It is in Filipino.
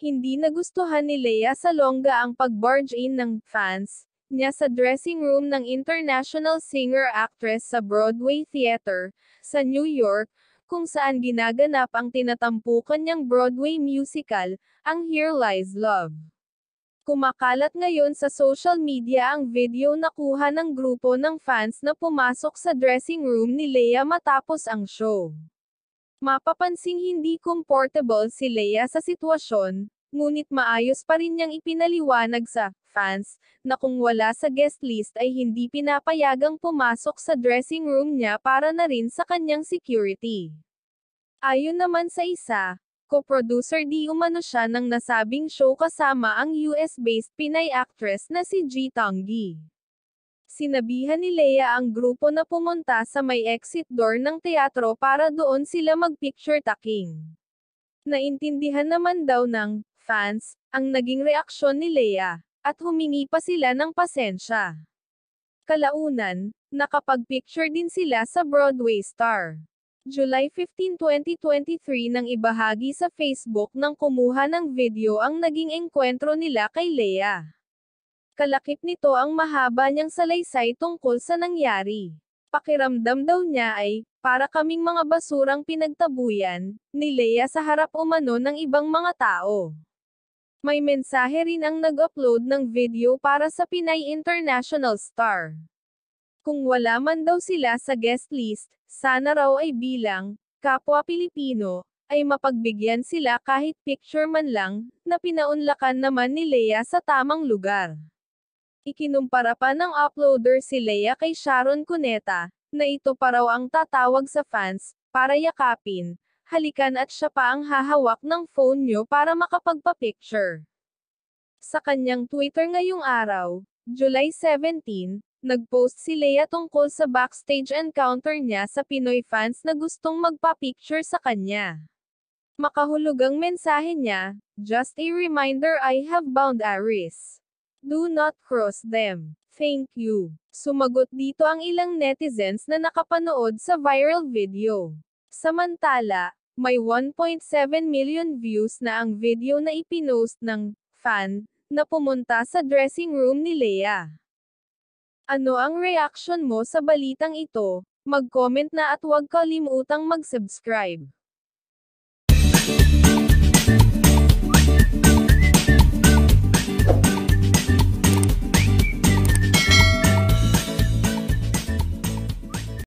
Hindi nagustuhan ni Lea Salonga ang pag-barge in ng fans niya sa dressing room ng international singer-actress sa Broadway Theater, sa New York, kung saan ginaganap ang tinatampukan niyang Broadway musical, ang Here Lies Love. Kumakalat ngayon sa social media ang video na kuha ng grupo ng fans na pumasok sa dressing room ni Lea matapos ang show. Mapapansin hindi comfortable si Leia sa sitwasyon, ngunit maayos pa rin niyang ipinaliwanag sa fans na kung wala sa guest list ay hindi pinapayagang pumasok sa dressing room niya para na rin sa kanyang security. Ayon naman sa isa, co-producer di umano siya ng nasabing show kasama ang US-based Pinay actress na si G. Tonggi. Sinabihan ni Leia ang grupo na pumunta sa may exit door ng teatro para doon sila magpicture taking. Naintindihan naman daw ng fans ang naging reaksyon ni Leia, at humingi pa sila ng pasensya. Kalaunan, nakapagpicture din sila sa Broadway Star. July 15, 2023 nang ibahagi sa Facebook ng kumuha ng video ang naging engkwentro nila kay Leia. Kalakip nito ang mahaba niyang salaysay tungkol sa nangyari. Pakiramdam daw niya ay, para kaming mga basurang pinagtabuyan, ni Leia sa harap umano ng ibang mga tao. May mensahe rin ang nag-upload ng video para sa Pinay International Star. Kung wala man daw sila sa guest list, sana raw ay bilang, kapwa Pilipino, ay mapagbigyan sila kahit picture man lang, na pinaunlakan naman ni Leia sa tamang lugar. Ikinumpara pa ng uploader si Leia kay Sharon Cuneta, na ito pa raw ang tatawag sa fans, para yakapin, halikan at siya pa ang hahawak ng phone nyo para makapagpa-picture. Sa kanyang Twitter ngayong araw, July 17, nag-post si Leia tungkol sa backstage encounter niya sa Pinoy fans na gustong magpa-picture sa kanya. Makahulugang mensahe niya, Just a reminder I have bound Aris. Do not cross them. Thank you. Sumagot dito ang ilang netizens na nakapanood sa viral video. Samantala, may 1.7 million views na ang video na ipinost ng fan na pumunta sa dressing room ni Lea. Ano ang reaction mo sa balitang ito? Mag-comment na at huwag kalimutang mag-subscribe.